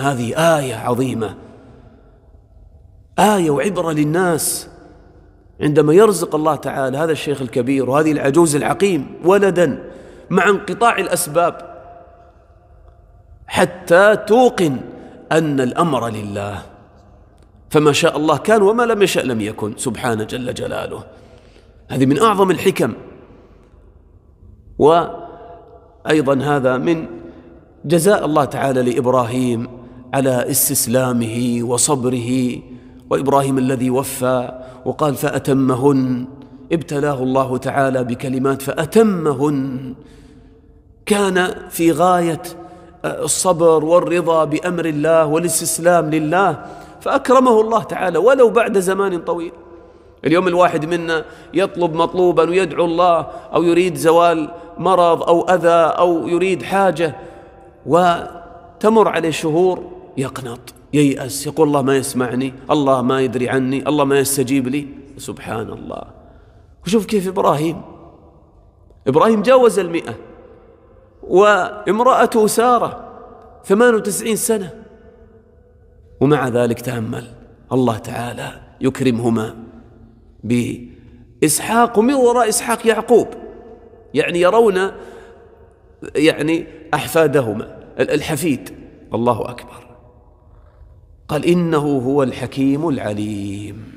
هذه آية عظيمة آية وعبرة للناس عندما يرزق الله تعالى هذا الشيخ الكبير وهذه العجوز العقيم ولدا مع انقطاع الأسباب حتى توقن أن الأمر لله فما شاء الله كان وما لم يشأ لم يكن سبحانه جل جلاله هذه من أعظم الحكم وأيضا هذا من جزاء الله تعالى لإبراهيم على استسلامه وصبره وابراهيم الذي وفى وقال فاتمهن ابتلاه الله تعالى بكلمات فاتمهن كان في غايه آه، الصبر والرضا بامر الله والاستسلام لله فاكرمه الله تعالى ولو بعد زمان طويل اليوم الواحد منا يطلب مطلوبا ويدعو الله او يريد زوال مرض او اذى او يريد حاجه وتمر عليه شهور يقنط ييأس يقول الله ما يسمعني الله ما يدري عني الله ما يستجيب لي سبحان الله وشوف كيف إبراهيم إبراهيم جاوز المئة وامرأته سارة ثمان وتسعين سنة ومع ذلك تأمل الله تعالى يكرمهما بإسحاق ومن وراء إسحاق يعقوب يعني يرون يعني أحفادهما الحفيد الله أكبر قال إنه هو الحكيم العليم